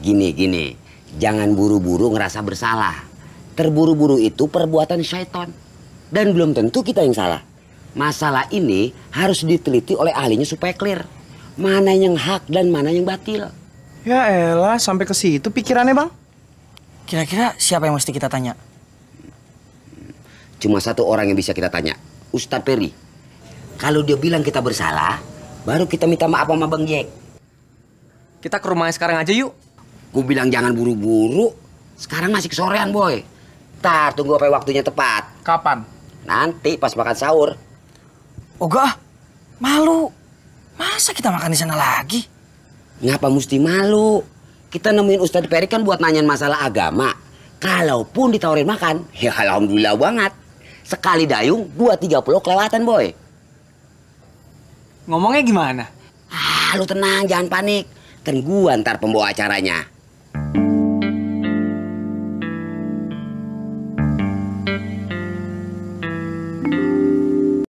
Gini, gini. Jangan buru-buru ngerasa bersalah. Terburu-buru itu perbuatan syaitan. Dan belum tentu kita yang salah. Masalah ini harus diteliti oleh ahlinya supaya clear. Mana yang hak dan mana yang batil. Ya elah, sampai ke situ pikirannya bang. Kira-kira siapa yang mesti kita tanya? Cuma satu orang yang bisa kita tanya. Ustadz Peri. Kalau dia bilang kita bersalah, baru kita minta maaf sama Bang Jack. Kita ke rumahnya sekarang aja yuk. Gue bilang jangan buru-buru. Sekarang masih kesorean, Boy. Ntar tunggu apa waktunya tepat. Kapan? Nanti pas makan sahur. Oga, malu. Masa kita makan di sana lagi? Ngapa mesti malu? Kita nemuin Ustadz Peri kan buat nanyain masalah agama. Kalaupun ditawarin makan, ya alhamdulillah banget. Sekali dayung, dua tiga puluh kelewatan, Boy. Ngomongnya gimana? Ah, lu tenang, jangan panik. Kan gua ntar pembawa acaranya.